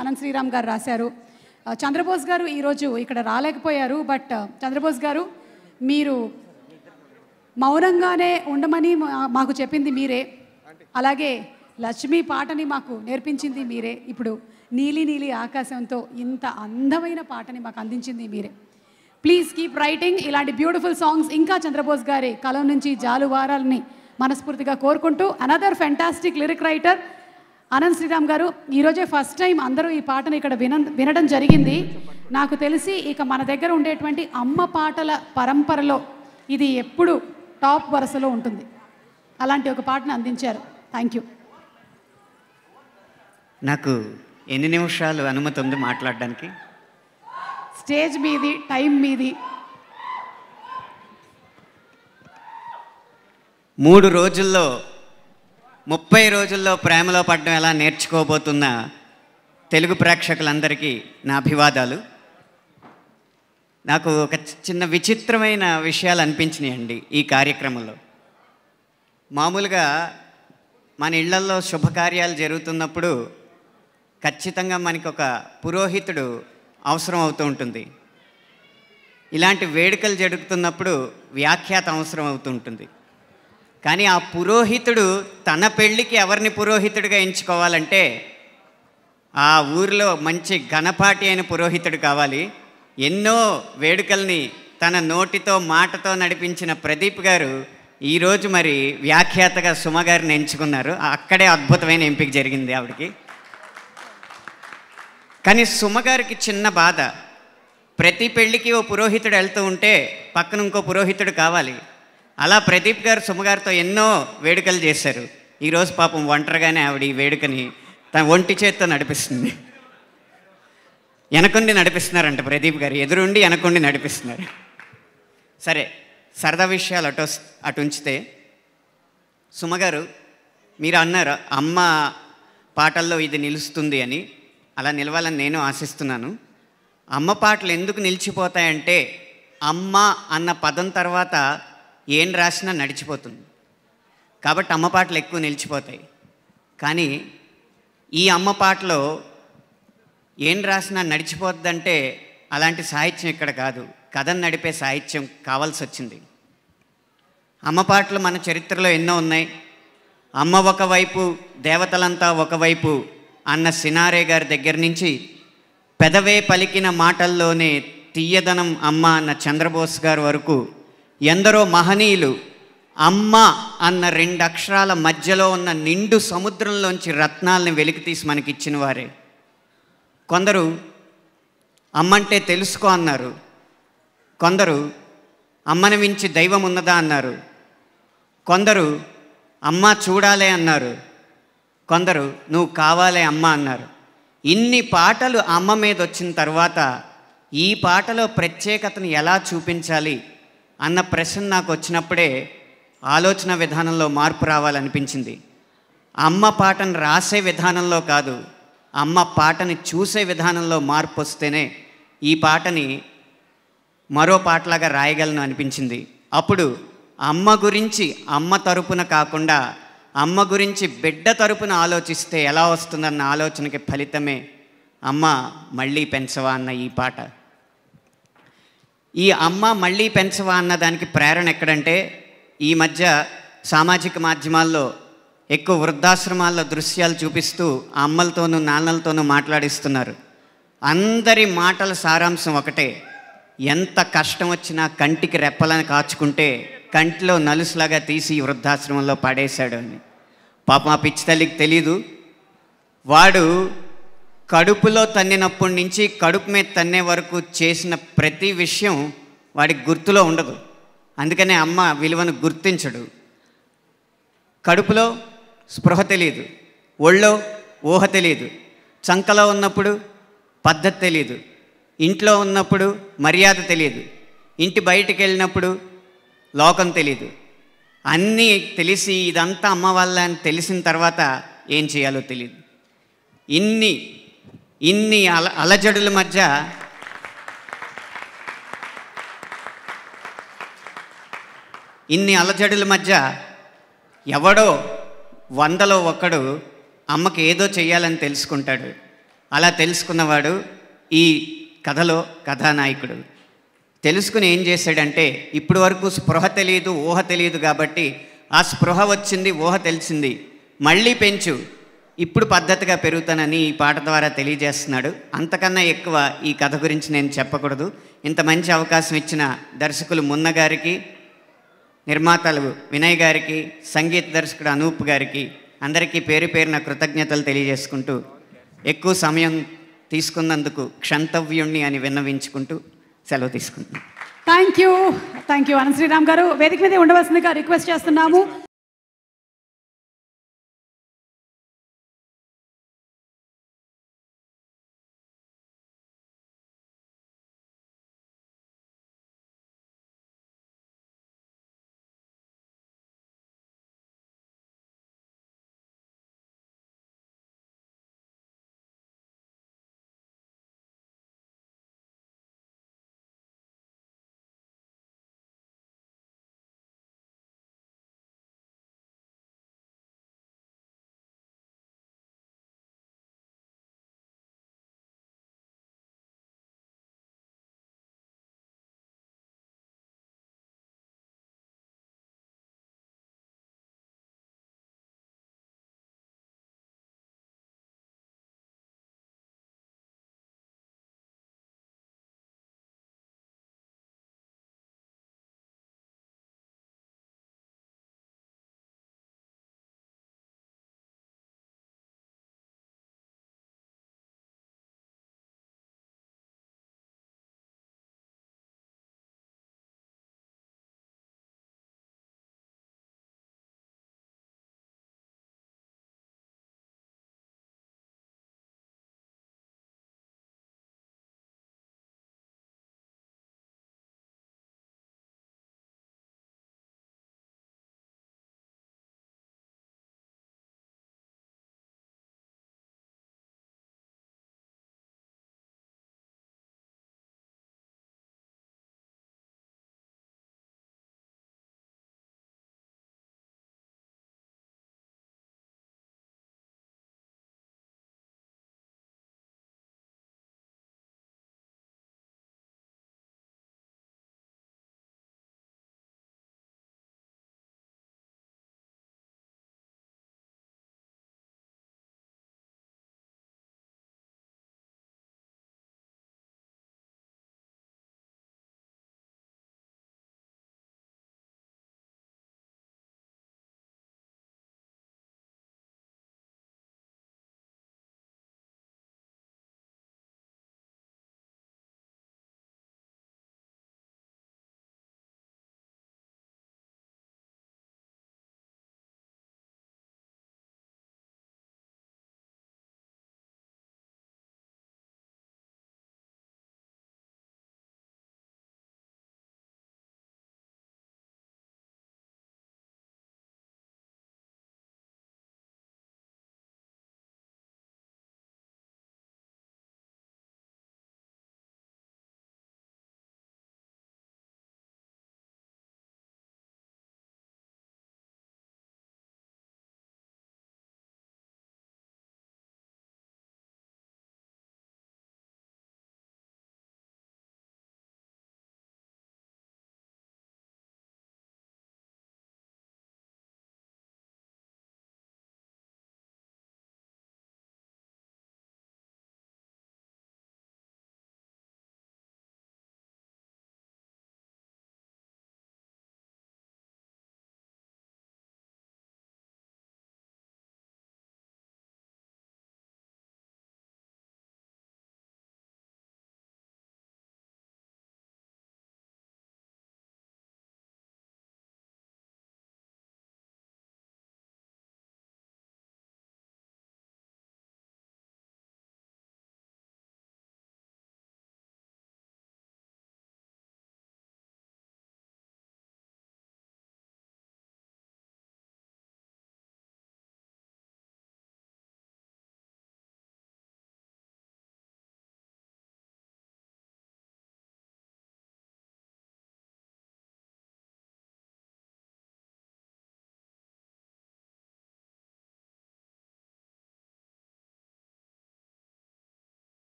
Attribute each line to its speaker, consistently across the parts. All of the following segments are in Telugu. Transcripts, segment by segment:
Speaker 1: అనంత్ శ్రీరామ్ గారు రాశారు చంద్రబోస్ గారు ఈరోజు ఇక్కడ రాలేకపోయారు బట్ చంద్రబోస్ గారు మీరు మౌనంగానే ఉండమని మాకు చెప్పింది మీరే అలాగే లక్ష్మీ పాటని మాకు నేర్పించింది మీరే ఇప్పుడు నీలి నీలి ఆకాశంతో ఇంత అందమైన పాటని మాకు అందించింది మీరే ప్లీజ్ కీప్ రైటింగ్ ఇలాంటి బ్యూటిఫుల్ సాంగ్స్ ఇంకా చంద్రబోస్ గారి కలం నుంచి జాలువారాలని మనస్ఫూర్తిగా కోరుకుంటూ another fantastic lyric writer Anand Sriram గారు ఈరోజే ఫస్ట్ టైం అందరూ ఈ పాటను ఇక్కడ విన వినడం జరిగింది నాకు తెలిసి ఇక మన దగ్గర ఉండేటువంటి అమ్మ పాటల పరంపరలో ఇది ఎప్పుడు టాప్ వరుసలో ఉంటుంది అలాంటి ఒక పాటను అందించారు థ్యాంక్ యూ
Speaker 2: నాకు ఎన్ని నిమిషాలు అనుమతి ఉంది మాట్లాడడానికి
Speaker 1: స్టేజ్ మీది టైం మీది
Speaker 2: మూడు రోజుల్లో ముప్పై రోజుల్లో ప్రేమలో పడడం ఎలా నేర్చుకోబోతున్న తెలుగు ప్రేక్షకులందరికీ నా అభివాదాలు నాకు ఒక చిన్న విచిత్రమైన విషయాలు అనిపించినాయండి ఈ కార్యక్రమంలో మామూలుగా మన ఇళ్లల్లో శుభకార్యాలు జరుగుతున్నప్పుడు ఖచ్చితంగా మనకి ఒక పురోహితుడు అవసరం అవుతూ ఉంటుంది ఇలాంటి వేడుకలు జరుగుతున్నప్పుడు వ్యాఖ్యాత అవసరం అవుతూ ఉంటుంది కానీ ఆ పురోహితుడు తన పెళ్ళికి ఎవరిని పురోహితుడిగా ఎంచుకోవాలంటే ఆ ఊరిలో మంచి ఘనపాటి అయిన పురోహితుడు కావాలి ఎన్నో వేడుకల్ని తన నోటితో మాటతో నడిపించిన ప్రదీప్ గారు ఈరోజు మరి వ్యాఖ్యాతగా సుమగారిని ఎంచుకున్నారు అక్కడే అద్భుతమైన ఎంపిక జరిగింది ఆవిడకి కానీ సుమగారికి చిన్న బాధ ప్రతి పెళ్ళికి ఓ పురోహితుడు వెళ్తూ ఉంటే పక్కన ఇంకో పురోహితుడు కావాలి అలా ప్రదీప్ గారు సుమగారితో ఎన్నో వేడుకలు చేశారు ఈరోజు పాపం ఒంటరిగానే ఆవిడ ఈ వేడుకని తన ఒంటి చేత్తో నడిపిస్తుంది వెనకుండి నడిపిస్తున్నారంట ప్రదీప్ గారు ఎదురుండి వెనకుండి నడిపిస్తున్నారు సరే సరదా విషయాలు అటు అటు ఉంచితే సుమగారు మీరు అన్నారు అమ్మ పాటల్లో ఇది నిలుస్తుంది అని అలా నిలవాలని నేను ఆశిస్తున్నాను అమ్మ పాటలు ఎందుకు నిలిచిపోతాయంటే అమ్మ అన్న పదం తర్వాత ఏం రాసినా నడిచిపోతుంది కాబట్టి అమ్మ పాటలు ఎక్కువ నిలిచిపోతాయి కానీ ఈ అమ్మ పాటలో ఏం రాసినా నడిచిపోద్దంటే అలాంటి సాహిత్యం ఇక్కడ కాదు కథను నడిపే సాహిత్యం కావాల్సి వచ్చింది అమ్మ పాటలు మన చరిత్రలో ఎన్నో ఉన్నాయి అమ్మ ఒకవైపు దేవతలంతా ఒకవైపు అన్న సినారే గారి దగ్గర నుంచి పెదవే పలికిన మాటల్లోనే తీయదనం అమ్మ అన్న చంద్రబోస్ గారు వరకు ఎందరో మహనీయులు అమ్మ అన్న రెండు అక్షరాల మధ్యలో ఉన్న నిండు సముద్రంలోంచి రత్నాలను వెలికి తీసి మనకి ఇచ్చిన వారే కొందరు అమ్మంటే తెలుసుకో అన్నారు కొందరు అమ్మని మించి దైవం ఉన్నదా అన్నారు కొందరు అమ్మ చూడాలి అన్నారు కొందరు నువ్వు కావాలి అమ్మ అన్నారు ఇన్ని పాటలు అమ్మ మీద వచ్చిన తర్వాత ఈ పాటలో ప్రత్యేకతను ఎలా చూపించాలి అన్న ప్రశ్న నాకు వచ్చినప్పుడే ఆలోచన విధానంలో మార్పు రావాలనిపించింది అమ్మ పాటను రాసే విధానంలో కాదు అమ్మ పాటని చూసే విధానంలో మార్పు వస్తేనే ఈ పాటని మరో పాటలాగా రాయగలను అనిపించింది అప్పుడు అమ్మ గురించి అమ్మ తరపున కాకుండా అమ్మ గురించి బిడ్డ తరపున ఆలోచిస్తే ఎలా వస్తుందన్న ఆలోచనకి ఫలితమే అమ్మ మళ్ళీ పెంచవా అన్న ఈ పాట ఈ అమ్మ మళ్ళీ పెంచవా అన్న దానికి ప్రేరణ ఎక్కడంటే ఈ మధ్య సామాజిక మాధ్యమాల్లో ఎక్కువ వృద్ధాశ్రమాల్లో దృశ్యాలు చూపిస్తూ ఆ అమ్మలతోనూ నాన్నలతోనూ మాట్లాడిస్తున్నారు అందరి మాటల సారాంశం ఒకటే ఎంత కష్టం వచ్చినా కంటికి రెప్పలను కాచుకుంటే కంటిలో నలుసులాగా తీసి వృద్ధాశ్రమంలో పాడేశాడు అని పాప మా పిచ్చి తల్లికి తెలీదు వాడు కడుపులో తన్నినప్పటి నుంచి కడుపు మీద తన్నే వరకు చేసిన ప్రతి విషయం వాడికి గుర్తులో ఉండదు అందుకనే అమ్మ విలువను గుర్తించడు కడుపులో స్పృహ తెలియదు ఒళ్ళో ఊహ తెలియదు చంకలో ఉన్నప్పుడు పద్ధతి తెలియదు ఇంట్లో ఉన్నప్పుడు మర్యాద తెలియదు ఇంటి బయటికి వెళ్ళినప్పుడు లోకం తెలియదు అన్నీ తెలిసి ఇదంతా అమ్మ వల్ల అని తెలిసిన తర్వాత ఏం చేయాలో తెలియదు ఇన్ని ఇన్ని అల అలజడుల మధ్య ఇన్ని అలజడుల మధ్య ఎవడో వందలో ఒక్కడు అమ్మకి ఏదో చేయాలని తెలుసుకుంటాడు అలా తెలుసుకున్నవాడు ఈ కథలో కథానాయకుడు తెలుసుకుని ఏం చేశాడంటే ఇప్పటి వరకు స్పృహ తెలియదు ఊహ తెలియదు కాబట్టి ఆ స్పృహ వచ్చింది ఊహ తెలిసింది మళ్ళీ పెంచు ఇప్పుడు పద్ధతిగా పెరుగుతానని ఈ పాట ద్వారా తెలియజేస్తున్నాడు అంతకన్నా ఎక్కువ ఈ కథ గురించి నేను చెప్పకూడదు ఇంత మంచి అవకాశం ఇచ్చిన దర్శకులు మున్న గారికి నిర్మాతలు వినయ్ గారికి సంగీత దర్శకుడు అనూప్ గారికి అందరికీ పేరు పేరున కృతజ్ఞతలు తెలియజేసుకుంటూ ఎక్కువ సమయం తీసుకున్నందుకు క్షంతవ్యుణ్ణి అని విన్నవించుకుంటూ సెలవు తీసుకుంటున్నాను
Speaker 1: thank you thank you Anant Sriram గారు వేదిక మీద ఉండవలసిందిగా రిక్వెస్ట్ చేస్తున్నాము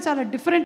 Speaker 1: चाल डिफरेंट